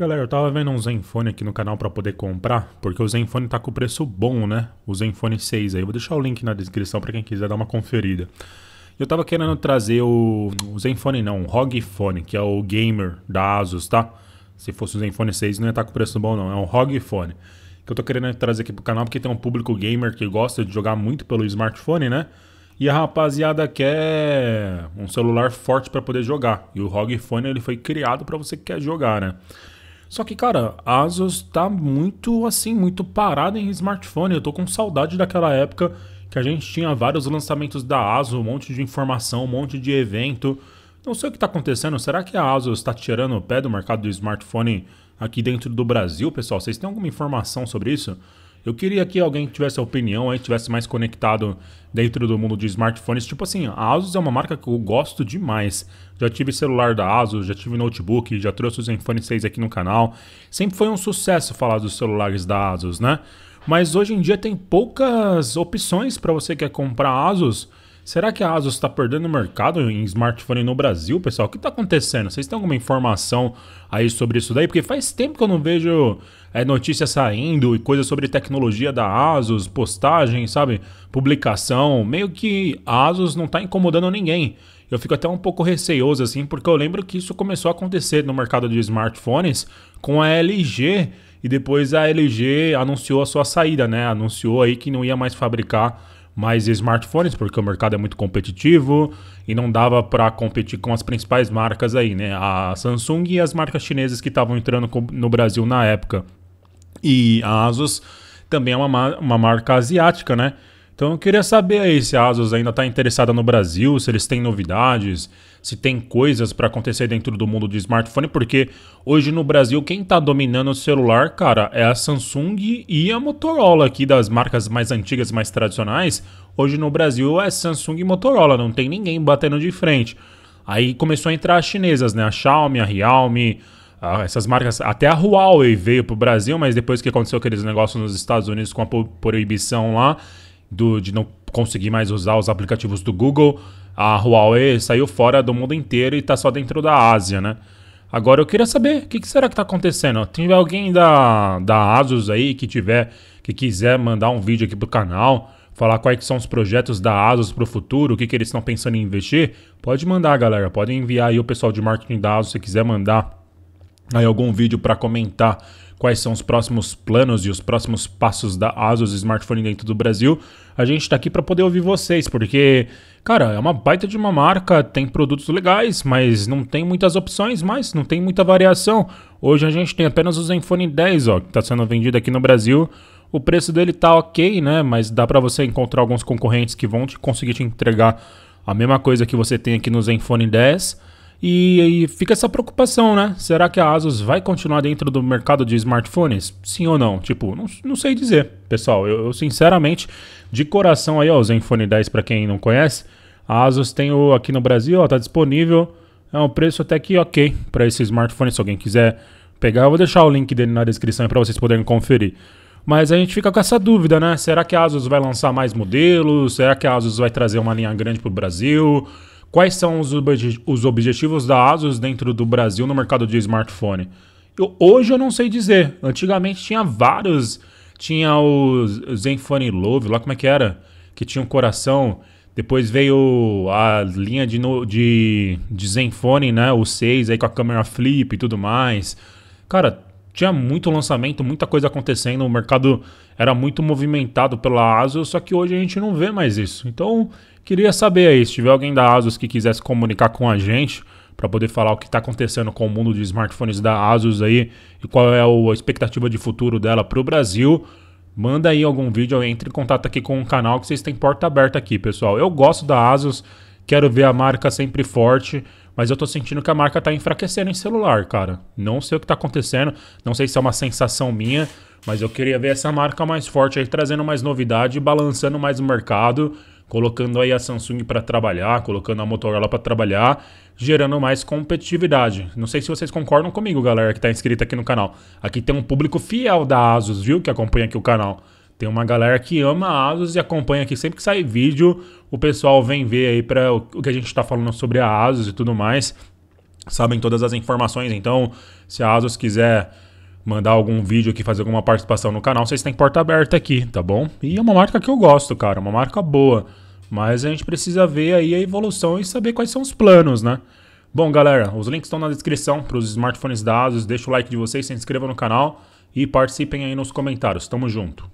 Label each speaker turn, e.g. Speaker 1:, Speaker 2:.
Speaker 1: Galera, eu tava vendo um Zenfone aqui no canal para poder comprar, porque o Zenfone tá com preço bom, né? O Zenfone 6 aí, vou deixar o link na descrição para quem quiser dar uma conferida. Eu tava querendo trazer o, o Zenfone não, o ROG Phone, que é o gamer da Asus, tá? Se fosse o Zenfone 6 não ia estar tá com preço bom não, é um ROG Phone. Que eu tô querendo trazer aqui pro canal porque tem um público gamer que gosta de jogar muito pelo smartphone, né? E a rapaziada quer um celular forte para poder jogar. E o ROG Phone ele foi criado para você que quer jogar, né? Só que, cara, a Asus tá muito, assim, muito parada em smartphone. Eu tô com saudade daquela época que a gente tinha vários lançamentos da Asus, um monte de informação, um monte de evento. Não sei o que está acontecendo. Será que a Asus está tirando o pé do mercado do smartphone aqui dentro do Brasil, pessoal? Vocês têm alguma informação sobre isso? Eu queria que alguém tivesse a opinião, aí tivesse mais conectado dentro do mundo de smartphones. Tipo assim, a Asus é uma marca que eu gosto demais. Já tive celular da Asus, já tive notebook, já trouxe o Zenfone 6 aqui no canal. Sempre foi um sucesso falar dos celulares da Asus, né? Mas hoje em dia tem poucas opções para você que quer comprar Asus Será que a Asus está perdendo mercado em smartphone no Brasil, pessoal? O que está acontecendo? Vocês têm alguma informação aí sobre isso daí? Porque faz tempo que eu não vejo é, saindo e coisas sobre tecnologia da Asus, postagem, sabe? Publicação. Meio que a Asus não está incomodando ninguém. Eu fico até um pouco receioso assim, porque eu lembro que isso começou a acontecer no mercado de smartphones com a LG. E depois a LG anunciou a sua saída, né? Anunciou aí que não ia mais fabricar mais smartphones, porque o mercado é muito competitivo e não dava para competir com as principais marcas aí, né? A Samsung e as marcas chinesas que estavam entrando no Brasil na época. E a Asus também é uma, uma marca asiática, né? Então eu queria saber aí se a Asus ainda está interessada no Brasil, se eles têm novidades, se tem coisas para acontecer dentro do mundo do smartphone, porque hoje no Brasil quem está dominando o celular, cara, é a Samsung e a Motorola aqui das marcas mais antigas, mais tradicionais. Hoje no Brasil é Samsung e Motorola, não tem ninguém batendo de frente. Aí começou a entrar as chinesas, né? A Xiaomi, a Realme, essas marcas, até a Huawei veio pro Brasil, mas depois que aconteceu aqueles negócios nos Estados Unidos com a proibição lá, do, de não conseguir mais usar os aplicativos do Google. A Huawei saiu fora do mundo inteiro e está só dentro da Ásia, né? Agora eu queria saber o que, que, será que está acontecendo. Tem alguém da, da Asus aí que tiver, que quiser mandar um vídeo aqui pro canal, falar quais são os projetos da Asus para o futuro, o que, que eles estão pensando em investir, pode mandar, galera. Pode enviar aí o pessoal de marketing da Asus se quiser mandar aí algum vídeo para comentar quais são os próximos planos e os próximos passos da Asus Smartphone dentro do Brasil, a gente está aqui para poder ouvir vocês, porque, cara, é uma baita de uma marca, tem produtos legais, mas não tem muitas opções mais, não tem muita variação. Hoje a gente tem apenas o Zenfone 10, ó, que está sendo vendido aqui no Brasil. O preço dele tá ok, né? Mas dá para você encontrar alguns concorrentes que vão te conseguir te entregar a mesma coisa que você tem aqui no Zenfone 10 e, e fica essa preocupação, né? Será que a Asus vai continuar dentro do mercado de smartphones? Sim ou não? Tipo, não, não sei dizer, pessoal. Eu, eu sinceramente, de coração aí, ó, o Zenfone 10 para quem não conhece, a Asus tem o aqui no Brasil, ó, tá disponível. É um preço até que ok para esse smartphone. Se alguém quiser pegar, eu vou deixar o link dele na descrição para vocês poderem conferir. Mas a gente fica com essa dúvida, né? Será que a Asus vai lançar mais modelos? Será que a Asus vai trazer uma linha grande para o Brasil? Quais são os, obje os objetivos da Asus dentro do Brasil no mercado de smartphone? Eu, hoje eu não sei dizer. Antigamente tinha vários. Tinha o Zenfone Love, lá como é que era? Que tinha um coração. Depois veio a linha de, de, de Zenfone, né? O 6 aí com a câmera flip e tudo mais. Cara, tinha muito lançamento, muita coisa acontecendo, o mercado era muito movimentado pela Asus, só que hoje a gente não vê mais isso. Então, Queria saber aí, se tiver alguém da Asus que quisesse comunicar com a gente para poder falar o que está acontecendo com o mundo de smartphones da Asus aí e qual é a expectativa de futuro dela para o Brasil, manda aí algum vídeo, entre em contato aqui com o canal que vocês têm porta aberta aqui, pessoal. Eu gosto da Asus, quero ver a marca sempre forte, mas eu tô sentindo que a marca tá enfraquecendo em celular, cara. Não sei o que tá acontecendo, não sei se é uma sensação minha, mas eu queria ver essa marca mais forte aí, trazendo mais novidade, balançando mais o mercado colocando aí a Samsung para trabalhar, colocando a Motorola para trabalhar, gerando mais competitividade. Não sei se vocês concordam comigo, galera que está inscrita aqui no canal. Aqui tem um público fiel da Asus, viu, que acompanha aqui o canal. Tem uma galera que ama a Asus e acompanha aqui sempre que sai vídeo, o pessoal vem ver aí para o que a gente está falando sobre a Asus e tudo mais. Sabem todas as informações, então se a Asus quiser mandar algum vídeo aqui, fazer alguma participação no canal, vocês têm porta aberta aqui, tá bom? E é uma marca que eu gosto, cara, uma marca boa. Mas a gente precisa ver aí a evolução e saber quais são os planos, né? Bom, galera, os links estão na descrição para os smartphones Dados Deixa o like de vocês, se inscreva no canal e participem aí nos comentários. Tamo junto.